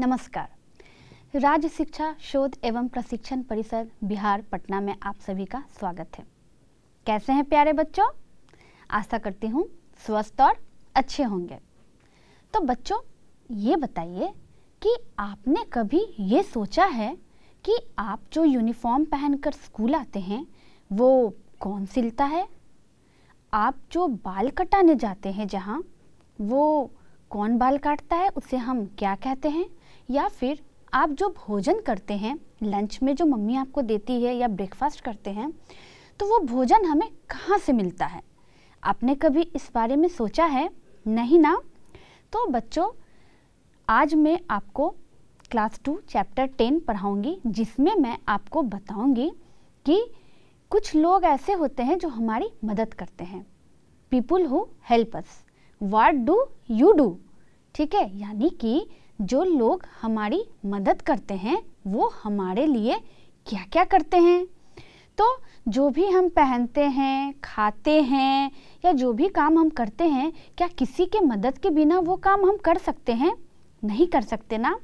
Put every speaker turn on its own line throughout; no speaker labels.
नमस्कार राज्य शिक्षा शोध एवं प्रशिक्षण परिषद बिहार पटना में आप सभी का स्वागत है कैसे हैं प्यारे बच्चों आशा करती हूँ स्वस्थ और अच्छे होंगे तो बच्चों ये बताइए कि आपने कभी ये सोचा है कि आप जो यूनिफॉर्म पहनकर स्कूल आते हैं वो कौन सिलता है आप जो बाल कटाने जाते हैं जहाँ वो कौन बाल काटता है उसे हम क्या कहते हैं या फिर आप जो भोजन करते हैं लंच में जो मम्मी आपको देती है या ब्रेकफास्ट करते हैं तो वो भोजन हमें कहाँ से मिलता है आपने कभी इस बारे में सोचा है नहीं ना तो बच्चों आज मैं आपको क्लास टू चैप्टर टेन पढ़ाऊंगी जिसमें मैं आपको बताऊंगी कि कुछ लोग ऐसे होते हैं जो हमारी मदद करते हैं people who help us what do you do ठीक है यानी कि जो लोग हमारी मदद करते हैं वो हमारे लिए क्या क्या करते हैं तो जो भी हम पहनते हैं खाते हैं या जो भी काम हम करते हैं क्या किसी के मदद के बिना वो काम हम कर सकते हैं नहीं कर सकते ना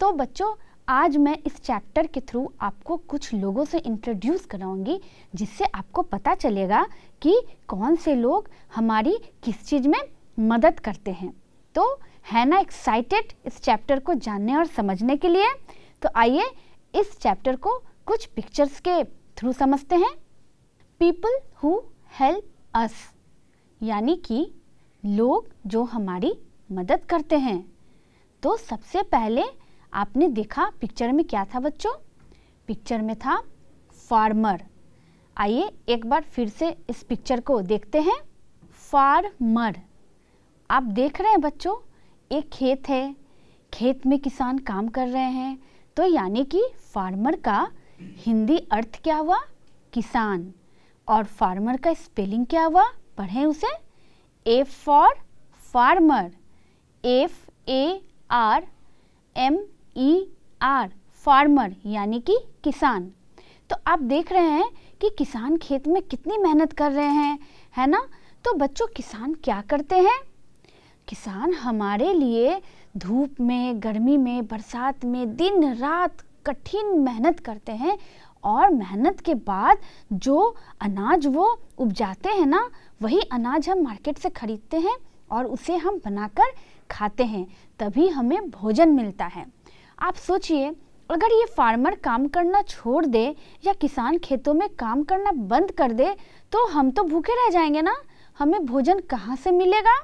तो बच्चों आज मैं इस चैप्टर के थ्रू आपको कुछ लोगों से इंट्रोड्यूस कराऊंगी जिससे आपको पता चलेगा कि कौन से लोग हमारी किस चीज़ में मदद करते हैं तो है ना एक्साइटेड इस चैप्टर को जानने और समझने के लिए तो आइए इस चैप्टर को कुछ पिक्चर्स के थ्रू समझते हैं पीपल हु हेल्प अस यानी कि लोग जो हमारी मदद करते हैं तो सबसे पहले आपने देखा पिक्चर में क्या था बच्चों पिक्चर में था फार्मर आइए एक बार फिर से इस पिक्चर को देखते हैं फार्मर आप देख रहे हैं बच्चों एक खेत है खेत में किसान काम कर रहे हैं तो यानी कि फार्मर का हिंदी अर्थ क्या हुआ किसान और फार्मर का स्पेलिंग क्या हुआ पढ़ें उसे F for farmer F A R M E R farmer यानी कि किसान तो आप देख रहे हैं कि किसान खेत में कितनी मेहनत कर रहे हैं है ना तो बच्चों किसान क्या करते हैं किसान हमारे लिए धूप में गर्मी में बरसात में दिन रात कठिन मेहनत करते हैं और मेहनत के बाद जो अनाज वो उपजाते हैं ना वही अनाज हम मार्केट से ख़रीदते हैं और उसे हम बनाकर खाते हैं तभी हमें भोजन मिलता है आप सोचिए अगर ये फार्मर काम करना छोड़ दे या किसान खेतों में काम करना बंद कर दे तो हम तो भूखे रह जाएंगे ना हमें भोजन कहाँ से मिलेगा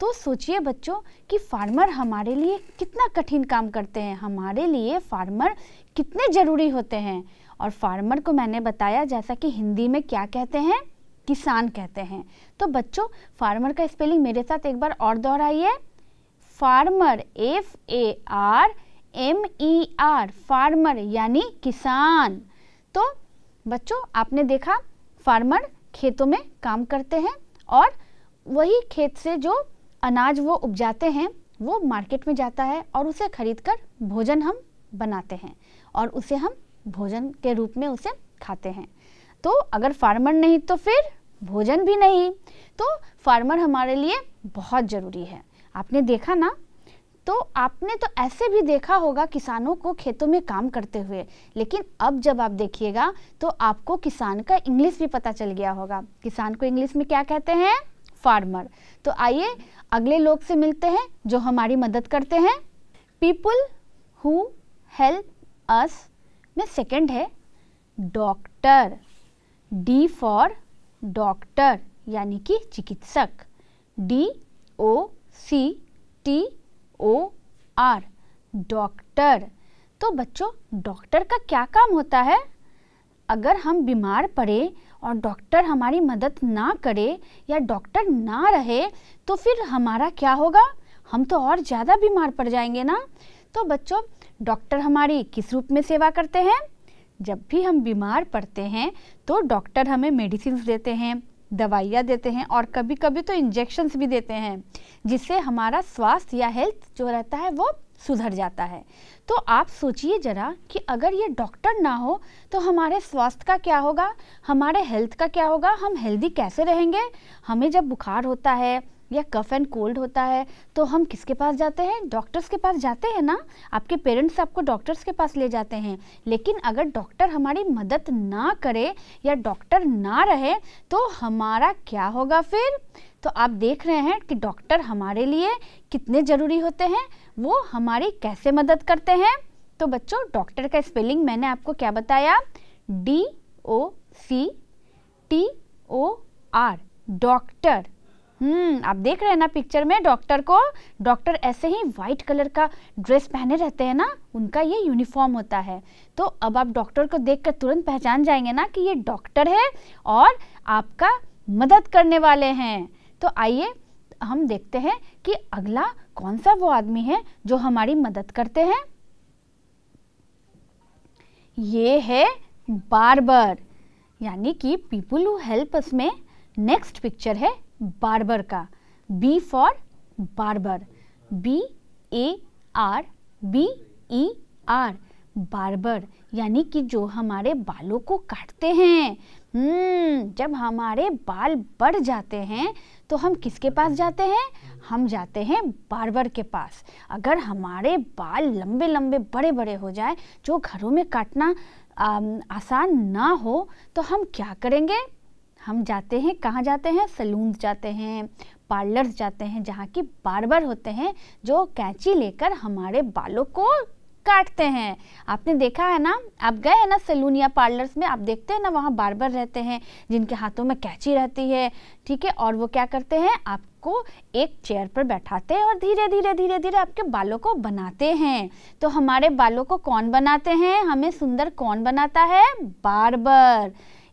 तो सोचिए बच्चों कि फार्मर हमारे लिए कितना कठिन काम करते हैं हमारे लिए फार्मर कितने ज़रूरी होते हैं और फार्मर को मैंने बताया जैसा कि हिंदी में क्या कहते हैं किसान कहते हैं तो बच्चों फार्मर का स्पेलिंग मेरे साथ एक बार और दोहराइए farmer F A R M E R farmer यानी किसान तो बच्चों आपने देखा फार्मर खेतों में काम करते हैं और वही खेत से जो अनाज वो उपजाते हैं वो मार्केट में जाता है और उसे खरीद कर भोजन हम बनाते हैं और उसे हम भोजन के रूप में उसे खाते हैं तो अगर फार्मर नहीं तो फिर भोजन भी नहीं तो फार्मर हमारे लिए बहुत ज़रूरी है आपने देखा ना तो आपने तो ऐसे भी देखा होगा किसानों को खेतों में काम करते हुए लेकिन अब जब आप देखिएगा तो आपको किसान का इंग्लिश भी पता चल गया होगा किसान को इंग्लिश में क्या कहते हैं फार्मर तो आइए अगले लोग से मिलते हैं जो हमारी मदद करते हैं पीपुल हु हेल्प अस में सेकंड है डॉक्टर डी फॉर डॉक्टर यानी कि चिकित्सक D O C T O R doctor तो बच्चों डॉक्टर का क्या काम होता है अगर हम बीमार पड़े और डॉक्टर हमारी मदद ना करे या डॉक्टर ना रहे तो फिर हमारा क्या होगा हम तो और ज़्यादा बीमार पड़ जाएंगे ना तो बच्चों डॉक्टर हमारी किस रूप में सेवा करते हैं जब भी हम बीमार पड़ते हैं तो डॉक्टर हमें मेडिसिन देते हैं दवाइयाँ देते हैं और कभी कभी तो इंजेक्शन्स भी देते हैं जिससे हमारा स्वास्थ्य या हेल्थ जो रहता है वो सुधर जाता है तो आप सोचिए ज़रा कि अगर ये डॉक्टर ना हो तो हमारे स्वास्थ्य का क्या होगा हमारे हेल्थ का क्या होगा हम हेल्दी कैसे रहेंगे हमें जब बुखार होता है या कफ एंड कोल्ड होता है तो हम किसके पास जाते हैं डॉक्टर्स के पास जाते हैं ना आपके पेरेंट्स आपको डॉक्टर्स के पास ले जाते हैं लेकिन अगर डॉक्टर हमारी मदद ना करे या डॉक्टर ना रहे तो हमारा क्या होगा फिर तो आप देख रहे हैं कि डॉक्टर हमारे लिए कितने ज़रूरी होते हैं वो हमारी कैसे मदद करते हैं तो बच्चों डॉक्टर का स्पेलिंग मैंने आपको क्या बताया D O C T O R doctor हम्म आप देख रहे हैं ना पिक्चर में डॉक्टर को डॉक्टर ऐसे ही वाइट कलर का ड्रेस पहने रहते हैं ना उनका ये यूनिफॉर्म होता है तो अब आप डॉक्टर को देखकर तुरंत पहचान जाएंगे ना कि ये डॉक्टर है और आपका मदद करने वाले हैं तो आइए हम देखते हैं कि अगला कौन सा वो आदमी है जो हमारी मदद करते हैं ये है बारबर यानी कि पीपुल हु हेल्प अस में नेक्स्ट पिक्चर है बारबर का B for barber B A R B E R barber यानी कि जो हमारे बालों को काटते हैं हम्म जब हमारे बाल बढ़ जाते हैं तो हम किसके पास जाते हैं हम जाते हैं बार्बर के पास अगर हमारे बाल लंबे लंबे बड़े बड़े हो जाए जो घरों में काटना आसान ना हो तो हम क्या करेंगे हम जाते हैं कहाँ जाते हैं सलून जाते हैं पार्लर्स जाते हैं जहाँ की बार्बर होते हैं जो कैंची लेकर हमारे बालों को काटते हैं आपने देखा है ना आप गए हैं ना सैलून या पार्लर्स में आप देखते हैं ना वहाँ बार्बर रहते हैं जिनके हाथों में कैची रहती है ठीक है और वो क्या करते हैं आपको एक चेयर पर बैठाते हैं और धीरे धीरे धीरे धीरे आपके बालों को बनाते हैं तो हमारे बालों को कौन बनाते हैं हमें सुंदर कौन बनाता है बार्बर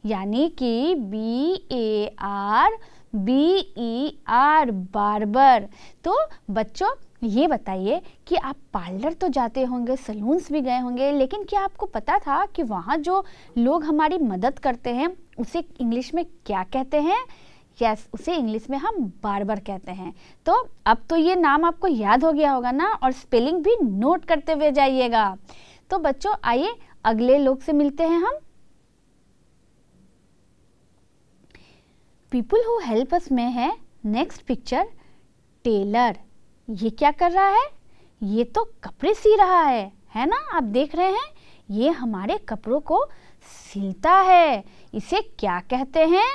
यानी कि B A R B E R barber तो बच्चों ये बताइए कि आप पार्लर तो जाते होंगे सलून्स भी गए होंगे लेकिन क्या आपको पता था कि वहाँ जो लोग हमारी मदद करते हैं उसे इंग्लिश में क्या कहते हैं यस yes, उसे इंग्लिश में हम बार बार कहते हैं तो अब तो ये नाम आपको याद हो गया होगा ना और स्पेलिंग भी नोट करते हुए जाइएगा तो बच्चों आइए अगले लोग से मिलते हैं हम पीपल हु हेल्प अस में है नेक्स्ट पिक्चर टेलर ये क्या कर रहा है ये तो कपड़े सी रहा है है ना आप देख रहे हैं ये हमारे कपड़ों को सिलता है इसे क्या कहते हैं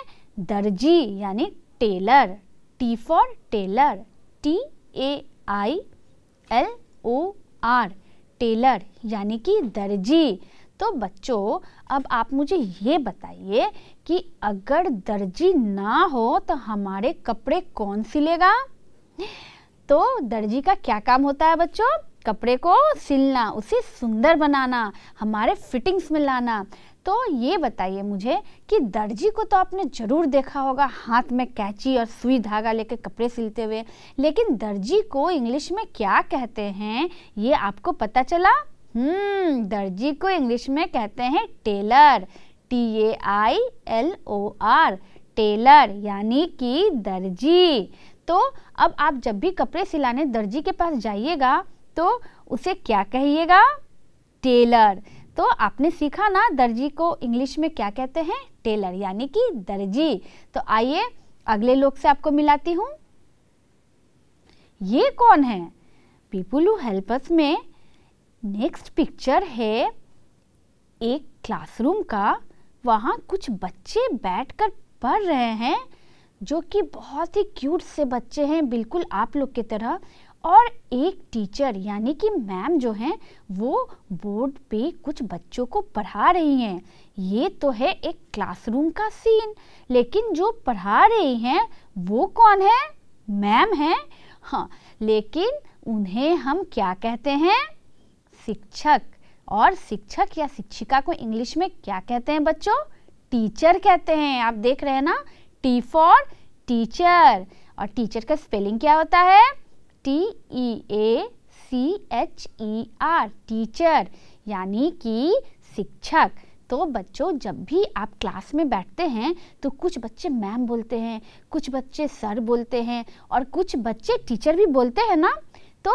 दर्जी यानी tailor T for tailor T A I L O R tailor यानी कि दर्जी तो बच्चों अब आप मुझे ये बताइए कि अगर दर्जी ना हो तो हमारे कपड़े कौन सिलेगा तो दर्जी का क्या काम होता है बच्चों कपड़े को सिलना उसे सुंदर बनाना हमारे फिटिंग्स में लाना तो ये बताइए मुझे कि दर्जी को तो आपने ज़रूर देखा होगा हाथ में कैची और सुई धागा लेकर कपड़े सिलते हुए लेकिन दर्जी को इंग्लिश में क्या कहते हैं ये आपको पता चला हम्म दर्जी को इंग्लिश में कहते हैं tailor T A I L O R tailor यानी कि दर्जी तो अब आप जब भी कपड़े सिलाने दर्जी के पास जाइएगा तो उसे क्या कहिएगा टेलर तो आपने सीखा ना दर्जी को इंग्लिश में क्या कहते हैं टेलर यानी कि दर्जी तो आइए अगले लोग से आपको मिलाती हूँ ये कौन है पीपुल हु में नेक्स्ट पिक्चर है एक क्लासरूम का वहाँ कुछ बच्चे बैठकर पढ़ रहे हैं जो कि बहुत ही क्यूट से बच्चे हैं बिल्कुल आप लोग की तरह और एक टीचर यानी कि मैम जो हैं वो बोर्ड पे कुछ बच्चों को पढ़ा रही हैं ये तो है एक क्लासरूम का सीन लेकिन जो पढ़ा रही हैं वो कौन है मैम है हाँ लेकिन उन्हें हम क्या कहते हैं शिक्षक और शिक्षक या शिक्षिका को इंग्लिश में क्या कहते हैं बच्चों टीचर कहते हैं आप देख रहे हैं ना टी फॉर टीचर और टीचर का स्पेलिंग क्या होता है T E A C H E R teacher यानी कि शिक्षक तो बच्चों जब भी आप क्लास में बैठते हैं तो कुछ बच्चे मैम बोलते हैं कुछ बच्चे सर बोलते हैं और कुछ बच्चे टीचर भी बोलते हैं ना तो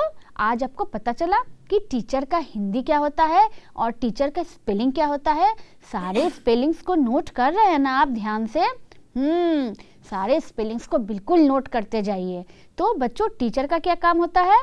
आज आपको पता चला कि टीचर का हिंदी क्या होता है और टीचर का स्पेलिंग क्या होता है सारे स्पेलिंग्स को नोट कर रहे हैं ना आप ध्यान से हम्म, सारे स्पेलिंग्स को बिल्कुल नोट करते जाइए तो बच्चों टीचर का क्या काम होता है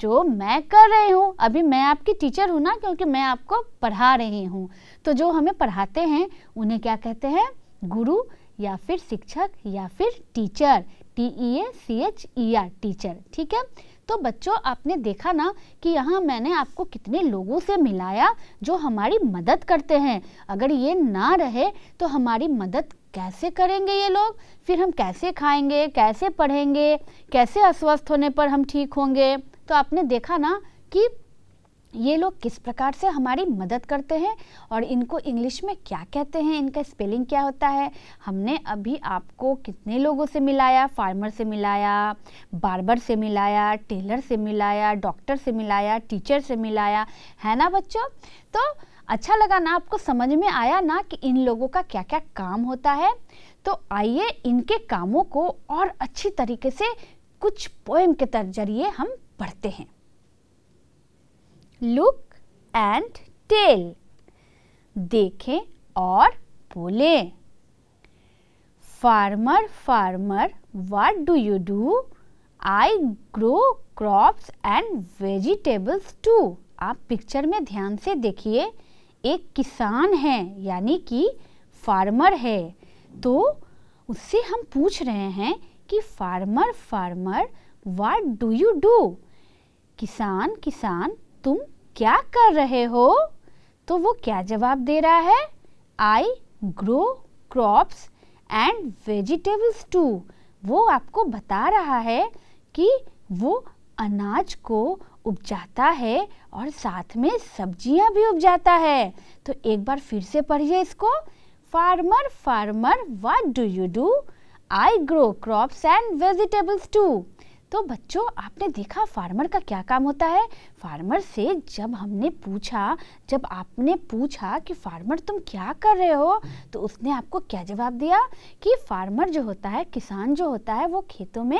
जो मैं कर रही हूँ अभी मैं आपकी टीचर हूँ ना क्योंकि मैं आपको पढ़ा रही हूँ तो जो हमें पढ़ाते हैं उन्हें क्या कहते हैं गुरु या फिर शिक्षक या फिर teacher T E A C H E R teacher ठीक है तो बच्चों आपने देखा ना कि यहाँ मैंने आपको कितने लोगों से मिलाया जो हमारी मदद करते हैं अगर ये ना रहे तो हमारी मदद कैसे करेंगे ये लोग फिर हम कैसे खाएंगे कैसे पढ़ेंगे कैसे अस्वस्थ होने पर हम ठीक होंगे तो आपने देखा ना कि ये लोग किस प्रकार से हमारी मदद करते हैं और इनको इंग्लिश में क्या कहते हैं इनका स्पेलिंग क्या होता है हमने अभी आपको कितने लोगों से मिलाया फार्मर से मिलाया बार्बर से मिलाया टेलर से मिलाया डॉक्टर से मिलाया टीचर से मिलाया है ना बच्चों तो अच्छा लगा ना आपको समझ में आया ना कि इन लोगों का क्या क्या काम होता है तो आइए इनके कामों को और अच्छी तरीके से कुछ पोएम के जरिए हम पढ़ते हैं लुक एंड टेल देखें और बोले farmer farmer what do you do I grow crops and vegetables too आप पिक्चर में ध्यान से देखिए एक किसान है यानी कि फार्मर है तो उससे हम पूछ रहे हैं कि farmer farmer what do you do किसान किसान तुम क्या कर रहे हो तो वो क्या जवाब दे रहा है I grow crops and vegetables too वो आपको बता रहा है कि वो अनाज को उपजाता है और साथ में सब्जियां भी उपजाता है तो एक बार फिर से पढ़िए इसको farmer farmer what do you do I grow crops and vegetables too तो बच्चों आपने देखा फार्मर का क्या काम होता है फार्मर से जब हमने पूछा जब आपने पूछा कि फार्मर तुम क्या कर रहे हो तो उसने आपको क्या जवाब दिया कि फार्मर जो होता है किसान जो होता है वो खेतों में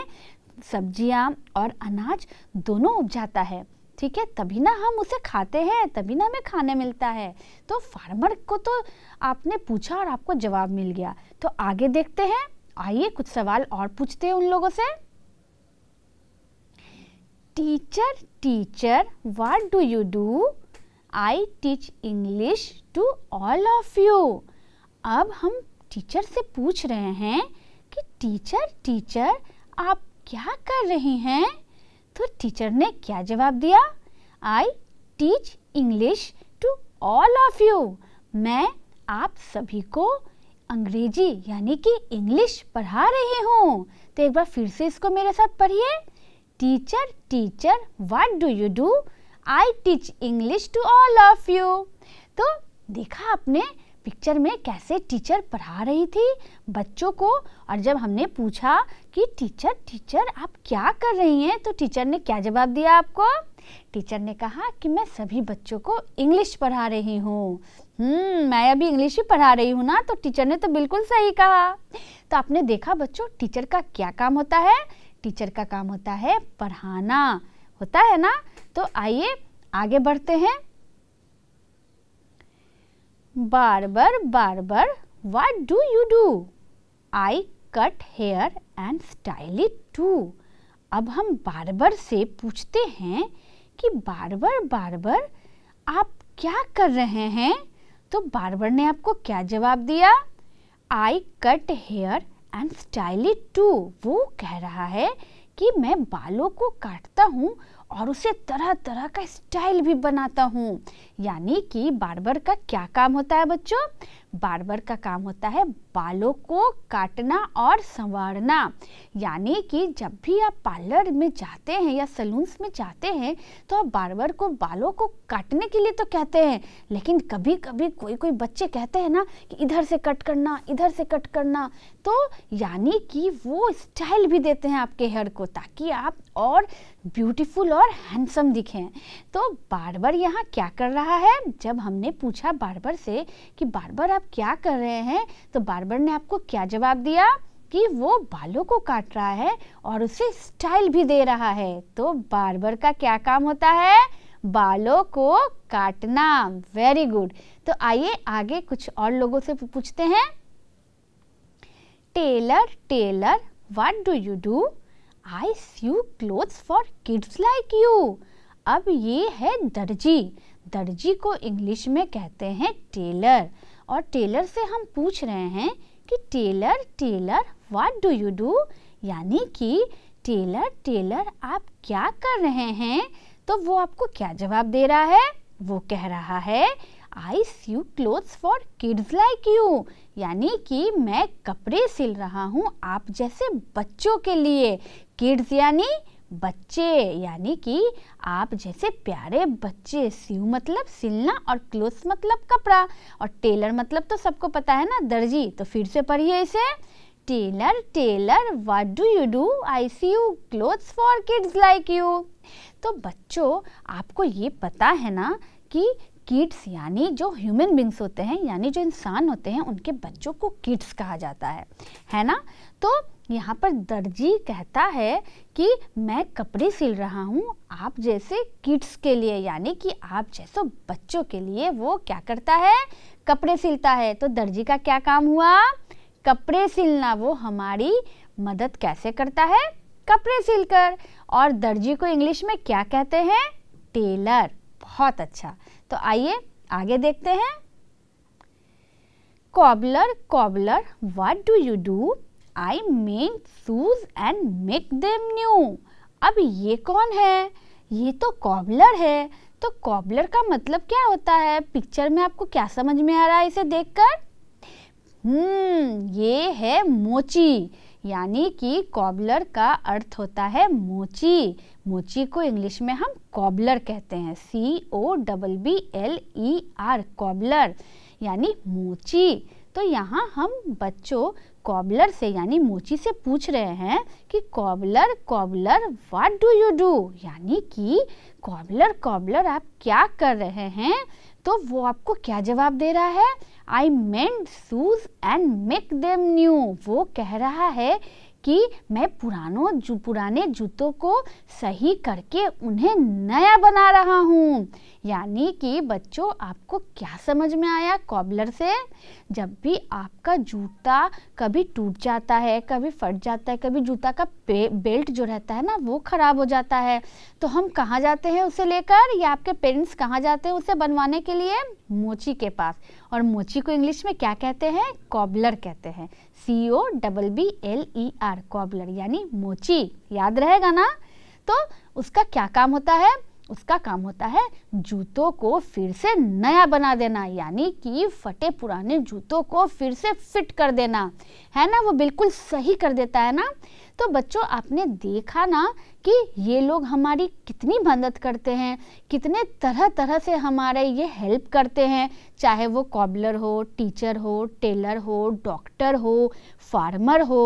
सब्जियां और अनाज दोनों उपजाता है ठीक है तभी ना हम उसे खाते हैं तभी ना हमें खाने मिलता है तो फार्मर को तो आपने पूछा और आपको जवाब मिल गया तो आगे देखते हैं आइए कुछ सवाल और पूछते हैं उन लोगों से teacher teacher what do you do I teach English to all of you अब हम टीचर से पूछ रहे हैं कि टीचर टीचर आप क्या कर रहे हैं तो टीचर ने क्या जवाब दिया I teach English to all of you मैं आप सभी को अंग्रेजी यानी कि इंग्लिश पढ़ा रही हूँ तो एक बार फिर से इसको मेरे साथ पढ़िए teacher teacher what do you do I teach English to all of you तो देखा आपने पिक्चर में कैसे टीचर पढ़ा रही थी बच्चों को और जब हमने पूछा कि टीचर टीचर आप क्या कर रही हैं तो टीचर ने क्या जवाब दिया आपको टीचर ने कहा कि मैं सभी बच्चों को इंग्लिश पढ़ा रही हूँ हम्म, मैं अभी इंग्लिश ही पढ़ा रही हूँ ना तो टीचर ने तो बिल्कुल सही कहा तो आपने देखा बच्चों टीचर का क्या काम होता है टीचर का काम होता है पढ़ाना होता है ना तो आइए आगे बढ़ते हैं Barber, barber, what do you do? I cut hair and style it too. अब हम बारबर से पूछते हैं कि बारबर बारबर आप क्या कर रहे हैं तो बारबर ने आपको क्या जवाब दिया I cut hair and style it too वो कह रहा है कि मैं बालों को काटता हूँ और उसे तरह तरह का स्टाइल भी बनाता हूँ यानी कि बार्बर का क्या काम होता है बच्चों बार्बर का काम होता है बालों को काटना और संवारना यानी कि जब भी आप पार्लर में जाते हैं या सलून्स में जाते हैं तो आप बार्बर को बालों को काटने के लिए तो कहते हैं लेकिन कभी कभी कोई कोई बच्चे कहते हैं ना कि इधर से कट करना इधर से कट करना तो यानी कि वो स्टाइल भी देते हैं आपके हेयर को ताकि आप और ब्यूटीफुल और हैंडसम दिखें तो बार्बर यहाँ क्या कर रहा रहा है जब हमने पूछा बार्बर से कि बार्बर आप क्या कर रहे हैं तो बार्बर ने आपको क्या जवाब दिया कि वो बालों को काट रहा है और उसे स्टाइल भी दे रहा है तो बार्बर का क्या काम होता है बालों को काटना वेरी गुड तो आइए आगे कुछ और लोगों से पूछते हैं tailor tailor what do you do I sew clothes for kids like you अब ये है दर्जी दर्जी को इंग्लिश में कहते हैं टेलर और टेलर से हम पूछ रहे हैं कि tailor tailor what do you do यानी कि टेलर टेलर आप क्या कर रहे हैं तो वो आपको क्या जवाब दे रहा है वो कह रहा है I sew clothes for kids like you यानी कि मैं कपड़े सिल रहा हूँ आप जैसे बच्चों के लिए किड्स यानी बच्चे यानी कि आप जैसे प्यारे बच्चे सीव मतलब सिलना और क्लोथ मतलब कपड़ा और टेलर मतलब तो सबको पता है ना दर्जी तो फिर से पढ़िए इसे tailor tailor what do you do I sew clothes for kids like you तो बच्चों आपको ये पता है ना कि किड्स यानी जो ह्यूमन बींग्स होते हैं यानी जो इंसान होते हैं उनके बच्चों को किड्स कहा जाता है है ना तो यहाँ पर दर्जी कहता है कि मैं कपड़े सिल रहा हूँ आप जैसे किड्स के लिए यानी कि आप जैसे बच्चों के लिए वो क्या करता है कपड़े सिलता है तो दर्जी का क्या काम हुआ कपड़े सिलना वो हमारी मदद कैसे करता है कपड़े सिलकर और दर्जी को इंग्लिश में क्या कहते हैं टेलर बहुत अच्छा तो आइए आगे देखते हैं cobbler cobbler what do you do I make shoes and make them new अब ये कौन है ये तो कॉबलर है तो कॉबलर का मतलब क्या होता है पिक्चर में आपको क्या समझ में आ रहा है इसे देखकर हम्म ये है मोची यानी कि कॉबलर का अर्थ होता है मोची मोची को इंग्लिश में हम कॉबलर कहते हैं C O double B L E R cobbler यानी मोची तो यहाँ हम बच्चों कॉबलर से यानी मोची से पूछ रहे हैं कि cobbler cobbler what do you do यानी कि कॉबलर कॉबलर आप क्या कर रहे हैं तो वो आपको क्या जवाब दे रहा है I mend shoes and make them new वो कह रहा है कि मैं पुरानों जो पुराने जूतों को सही करके उन्हें नया बना रहा हूँ यानी कि बच्चों आपको क्या समझ में आया कॉबलर से जब भी आपका जूता कभी टूट जाता है कभी फट जाता है कभी जूता का बेल्ट जो रहता है ना वो ख़राब हो जाता है तो हम कहाँ जाते हैं उसे लेकर या आपके पेरेंट्स कहाँ जाते हैं उसे बनवाने के लिए मोची के पास और मोची को इंग्लिश में क्या कहते हैं कॉबलर कहते हैं C O double B L E R cobbler यानी मोची याद रहेगा ना तो उसका क्या काम होता है उसका काम होता है जूतों को फिर से नया बना देना यानी कि फटे पुराने जूतों को फिर से फिट कर देना है ना वो बिल्कुल सही कर देता है ना तो बच्चों आपने देखा ना कि ये लोग हमारी कितनी मदद करते हैं कितने तरह तरह से हमारे ये हेल्प करते हैं चाहे वो कॉबलर हो टीचर हो टेलर हो डॉक्टर हो फार्मर हो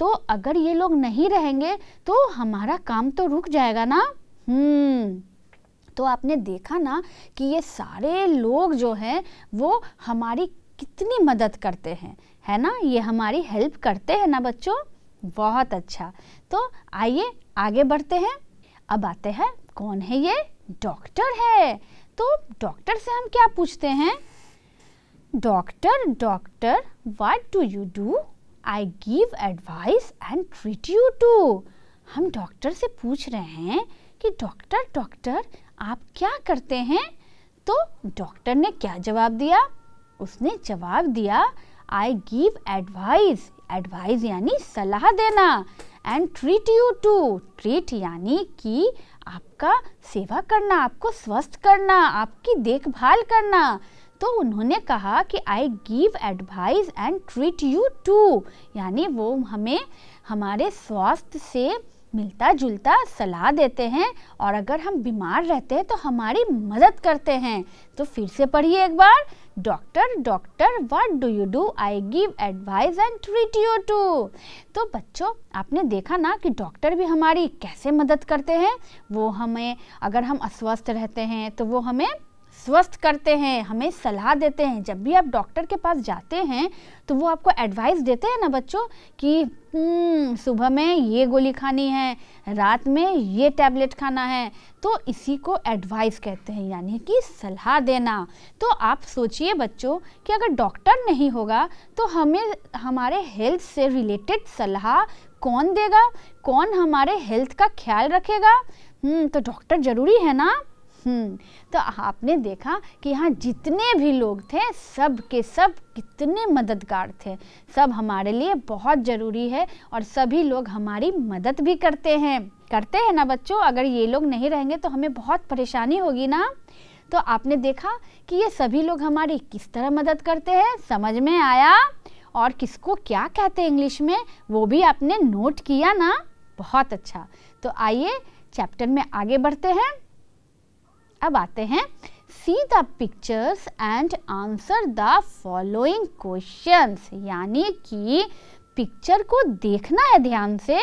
तो अगर ये लोग नहीं रहेंगे तो हमारा काम तो रुक जाएगा ना हम्म तो आपने देखा ना कि ये सारे लोग जो हैं वो हमारी कितनी मदद करते हैं है ना ये हमारी हेल्प करते हैं ना बच्चों बहुत अच्छा तो आइए आगे बढ़ते हैं अब आते हैं कौन है ये डॉक्टर है तो डॉक्टर से हम क्या पूछते हैं doctor doctor what do you do I give advice and treat you too हम डॉक्टर से पूछ रहे हैं कि डॉक्टर डॉक्टर आप क्या करते हैं तो डॉक्टर ने क्या जवाब दिया उसने जवाब दिया आई गिव एडवाइस एडवाइस यानी सलाह देना and treat you too treat यानी कि आपका सेवा करना आपको स्वस्थ करना आपकी देखभाल करना तो उन्होंने कहा कि I give advice and treat you too यानी वो हमें हमारे स्वास्थ्य से मिलता जुलता सलाह देते हैं और अगर हम बीमार रहते हैं तो हमारी मदद करते हैं तो फिर से पढ़िए एक बार doctor doctor what do you do I give advice and treat you too तो बच्चों आपने देखा ना कि डॉक्टर भी हमारी कैसे मदद करते हैं वो हमें अगर हम अस्वस्थ रहते हैं तो वो हमें स्वस्थ करते हैं हमें सलाह देते हैं जब भी आप डॉक्टर के पास जाते हैं तो वो आपको एडवाइस देते हैं ना बच्चों कि हम्म, सुबह में ये गोली खानी है रात में ये टैबलेट खाना है तो इसी को एडवाइस कहते हैं यानी कि सलाह देना तो आप सोचिए बच्चों कि अगर डॉक्टर नहीं होगा तो हमें हमारे हेल्थ से रिलेटेड सलाह कौन देगा कौन हमारे हेल्थ का ख्याल रखेगा हम्म, तो डॉक्टर ज़रूरी है ना हम्म, तो आपने देखा कि यहाँ जितने भी लोग थे सब के सब कितने मददगार थे सब हमारे लिए बहुत ज़रूरी है और सभी लोग हमारी मदद भी करते हैं करते हैं ना बच्चों अगर ये लोग नहीं रहेंगे तो हमें बहुत परेशानी होगी ना तो आपने देखा कि ये सभी लोग हमारी किस तरह मदद करते हैं समझ में आया और किसको क्या कहते हैं इंग्लिश में वो भी आपने नोट किया ना बहुत अच्छा तो आइए चैप्टर में आगे बढ़ते हैं अब आते हैं see the pictures and answer the following questions यानी कि पिक्चर को देखना है ध्यान से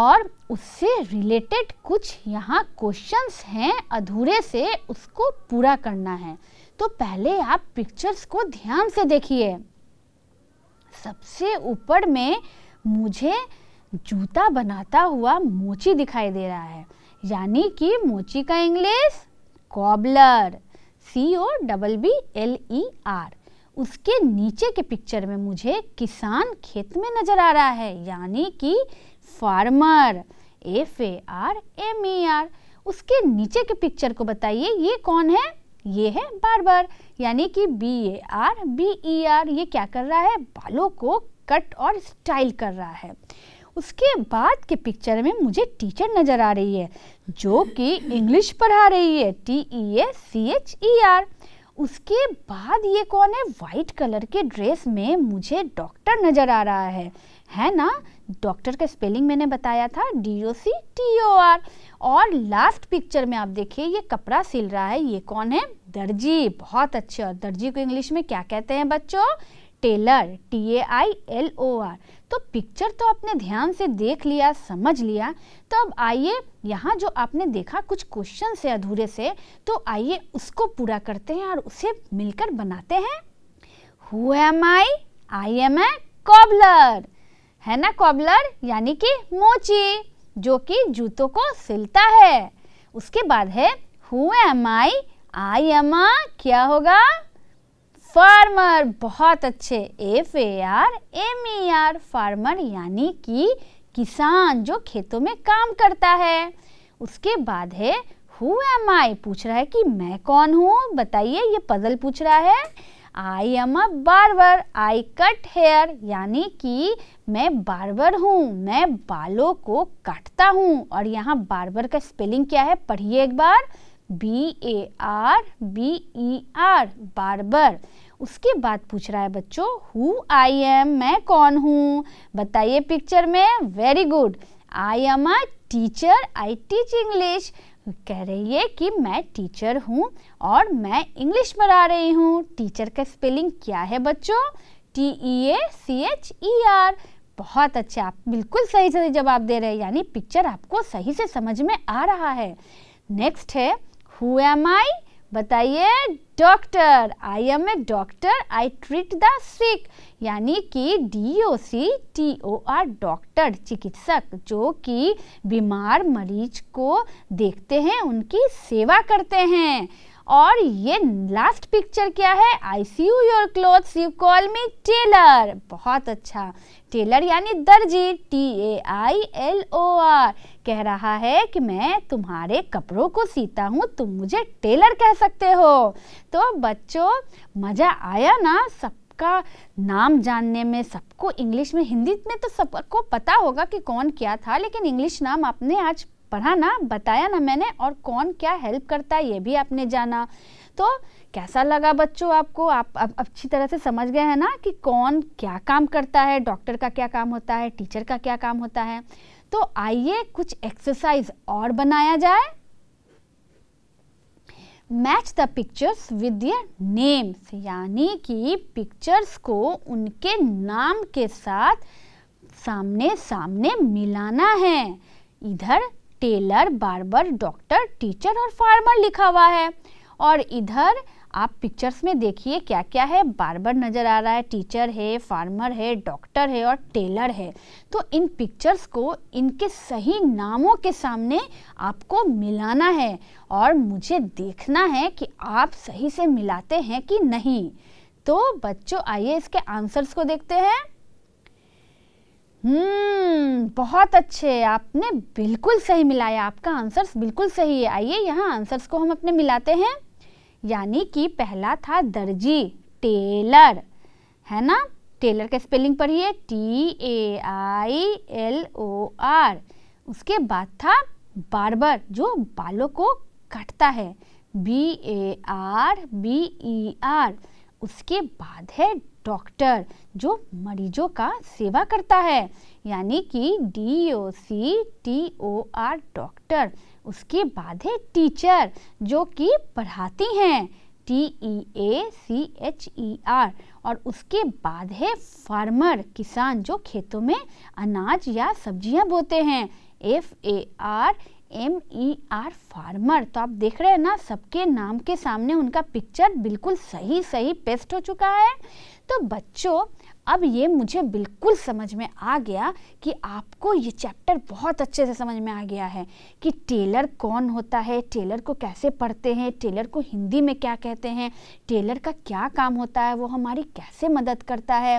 और उससे रिलेटेड कुछ यहाँ क्वेश्चंस हैं अधूरे से उसको पूरा करना है तो पहले आप पिक्चर्स को ध्यान से देखिए सबसे ऊपर में मुझे जूता बनाता हुआ मोची दिखाई दे रहा है यानी कि मोची का English cobbler C O double B L E R उसके नीचे के पिक्चर में मुझे किसान खेत में नजर आ रहा है यानी कि farmer F A R M E R उसके नीचे के पिक्चर को बताइए ये कौन है ये है बार्बर यानी कि B A R B E R ये क्या कर रहा है बालों को कट और स्टाइल कर रहा है उसके बाद के पिक्चर में मुझे टीचर नज़र आ रही है जो कि इंग्लिश पढ़ा रही है T E A C H E R उसके बाद ये कौन है वाइट कलर के ड्रेस में मुझे डॉक्टर नज़र आ रहा है है ना डॉक्टर का स्पेलिंग मैंने बताया था D O C T O R और लास्ट पिक्चर में आप देखिए ये कपड़ा सिल रहा है ये कौन है दर्जी बहुत अच्छे और दर्जी को इंग्लिश में क्या कहते हैं बच्चों tailor T A I L O R तो पिक्चर तो आपने ध्यान से देख लिया समझ लिया तो अब आइए यहाँ जो आपने देखा कुछ क्वेश्चन से अधूरे से तो आइए उसको पूरा करते हैं और उसे मिलकर बनाते हैं who am I I am a cobbler है ना कॉबलर यानी कि मोची जो कि जूतों को सिलता है उसके बाद है who am I I am a क्या होगा फार्मर बहुत अच्छे F A R M E R farmer यानी कि किसान जो खेतों में काम करता है उसके बाद है हु एम आई पूछ रहा है कि मैं कौन हूँ बताइए ये पजल पूछ रहा है I am a barber I cut hair यानी कि मैं बार्बर हूँ मैं बालों को काटता हूँ और यहाँ बार्बर का स्पेलिंग क्या है पढ़िए एक बार B A R B E R barber उसके बाद पूछ रहा है बच्चों हु आई एम मैं कौन हूँ बताइए पिक्चर में very good I am a teacher I teach English कह रही है कि मैं टीचर हूँ और मैं इंग्लिश पढ़ा रही हूँ टीचर का स्पेलिंग क्या है बच्चों T E A C H E R बहुत अच्छा आप बिल्कुल सही सही जवाब दे रहे हैं यानी पिक्चर आपको सही से समझ में आ रहा है नेक्स्ट है हु एम आई बताइए doctor I am a doctor I treat the sick यानी कि D O C T O R doctor चिकित्सक जो कि बीमार मरीज को देखते हैं उनकी सेवा करते हैं और ये लास्ट पिक्चर क्या है I sew your clothes you call me tailor बहुत अच्छा टेलर यानी दर्जी T A I L O R कह रहा है कि मैं तुम्हारे कपड़ों को सीता हूँ तुम मुझे टेलर कह सकते हो तो बच्चों मज़ा आया ना सब का नाम जानने में सबको इंग्लिश में हिंदी में तो सबको पता होगा कि कौन क्या था लेकिन इंग्लिश नाम आपने आज पढ़ा ना बताया ना मैंने और कौन क्या हेल्प करता है ये भी आपने जाना तो कैसा लगा बच्चों आपको आप अब अच्छी तरह से समझ गए हैं ना कि कौन क्या काम करता है डॉक्टर का क्या काम होता है टीचर का क्या काम होता है तो आइए कुछ एक्सरसाइज और बनाया जाए match the pictures with the names यानी कि पिक्चर्स को उनके नाम के साथ सामने सामने मिलाना है इधर टेलर बार्बर डॉक्टर टीचर और फार्मर लिखा हुआ है और इधर आप पिक्चर्स में देखिए क्या क्या है बार नज़र आ रहा है टीचर है फार्मर है डॉक्टर है और टेलर है तो इन पिक्चर्स को इनके सही नामों के सामने आपको मिलाना है और मुझे देखना है कि आप सही से मिलाते हैं कि नहीं तो बच्चों आइए इसके आंसर्स को देखते हैं हम्म बहुत अच्छे आपने बिल्कुल सही मिलाया आपका आंसर्स बिल्कुल सही है आइए यहाँ आंसर्स को हम अपने मिलाते हैं यानी कि पहला था दर्जी टेलर है ना टेलर का स्पेलिंग पढ़िए T A I L O R उसके बाद था बार्बर जो बालों को काटता है B A R B E R उसके बाद है डॉक्टर जो मरीजों का सेवा करता है यानी कि D O C T O R doctor उसके बाद है टीचर जो कि पढ़ाती हैं T E A C H E R और उसके बाद है फार्मर किसान जो खेतों में अनाज या सब्जियां बोते हैं F A R M E R farmer तो आप देख रहे हैं ना सबके नाम के सामने उनका पिक्चर बिल्कुल सही सही पेस्ट हो चुका है तो बच्चों अब ये मुझे बिल्कुल समझ में आ गया कि आपको ये चैप्टर बहुत अच्छे से समझ में आ गया है कि टेलर कौन होता है टेलर को कैसे पढ़ते हैं टेलर को हिंदी में क्या कहते हैं टेलर का क्या काम होता है वो हमारी कैसे मदद करता है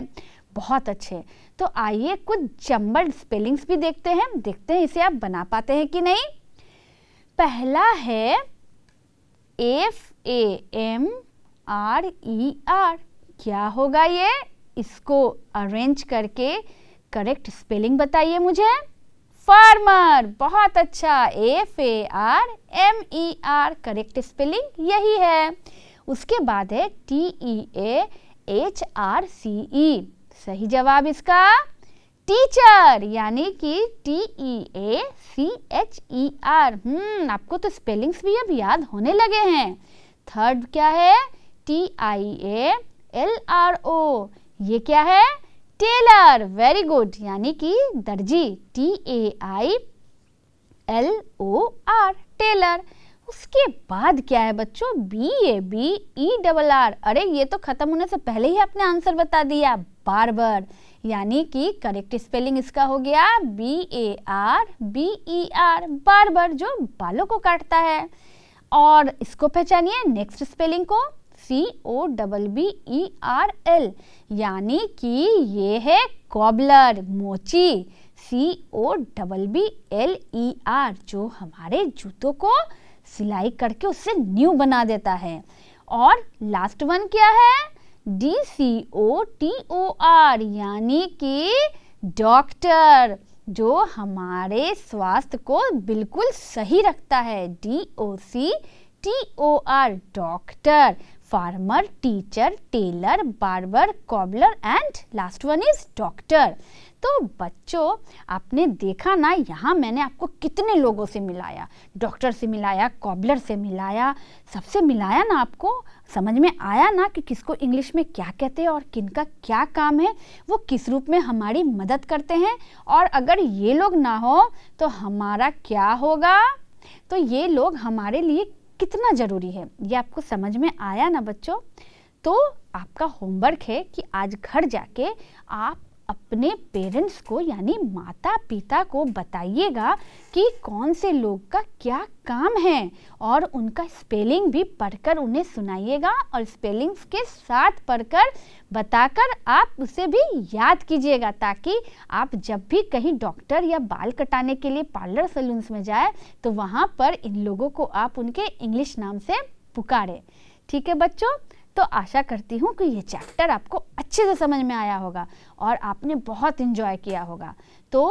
बहुत अच्छे तो आइए कुछ जम्बल स्पेलिंग्स भी देखते हैं देखते हैं इसे आप बना पाते हैं कि नहीं पहला है F A M R E R क्या होगा ये इसको अरेंज करके करेक्ट स्पेलिंग बताइए मुझे फार्मर बहुत अच्छा F A R M E R correct spelling यही है उसके बाद है T E A H R C E सही जवाब इसका टीचर यानी कि T E A C H E R हम्म आपको तो स्पेलिंग्स भी अब याद होने लगे हैं थर्ड क्या है T I A L R O ये क्या है टेलर वेरी गुड यानी कि दर्जी T A I L O R tailor उसके बाद क्या है बच्चों B A B E double R अरे ये तो खत्म होने से पहले ही आपने आंसर बता दिया बार्बर यानी कि करेक्ट स्पेलिंग इसका हो गया B A R B E R barber जो बालों को काटता है और इसको पहचानिए नेक्स्ट स्पेलिंग को C O double B E R L यानी कि ये है कॉबलर मोची C O double B L E R जो हमारे जूतों को सिलाई करके उससे न्यू बना देता है और लास्ट वन क्या है D C O T O R यानी कि डॉक्टर जो हमारे स्वास्थ्य को बिल्कुल सही रखता है D O C T O R doctor farmer, teacher, tailor, barber, cobbler and last one is doctor. तो बच्चों आपने देखा ना यहाँ मैंने आपको कितने लोगों से मिलाया डॉक्टर से मिलाया कॉबलर से मिलाया सबसे मिलाया ना आपको समझ में आया ना कि किसको इंग्लिश में क्या कहते हैं और किनका क्या काम है वो किस रूप में हमारी मदद करते हैं और अगर ये लोग ना हो तो हमारा क्या होगा तो ये लोग हमारे लिए कितना ज़रूरी है ये आपको समझ में आया ना बच्चों तो आपका होमवर्क है कि आज घर जाके आप अपने पेरेंट्स को यानी माता पिता को बताइएगा कि कौन से लोग का क्या काम है और उनका स्पेलिंग भी पढ़कर उन्हें सुनाइएगा और स्पेलिंग्स के साथ पढ़कर बताकर आप उसे भी याद कीजिएगा ताकि आप जब भी कहीं डॉक्टर या बाल कटाने के लिए पार्लर सलून्स में जाए तो वहाँ पर इन लोगों को आप उनके इंग्लिश नाम से पुकारें ठीक है बच्चों तो आशा करती हूँ कि ये चैप्टर आपको अच्छे से समझ में आया होगा और आपने बहुत इन्जॉय किया होगा तो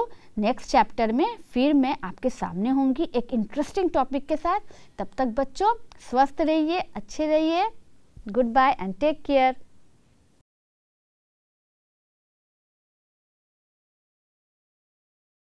नेक्स्ट चैप्टर में फिर मैं आपके सामने होंगी एक इंटरेस्टिंग टॉपिक के साथ तब तक बच्चों स्वस्थ रहिए अच्छे रहिए goodbye and take care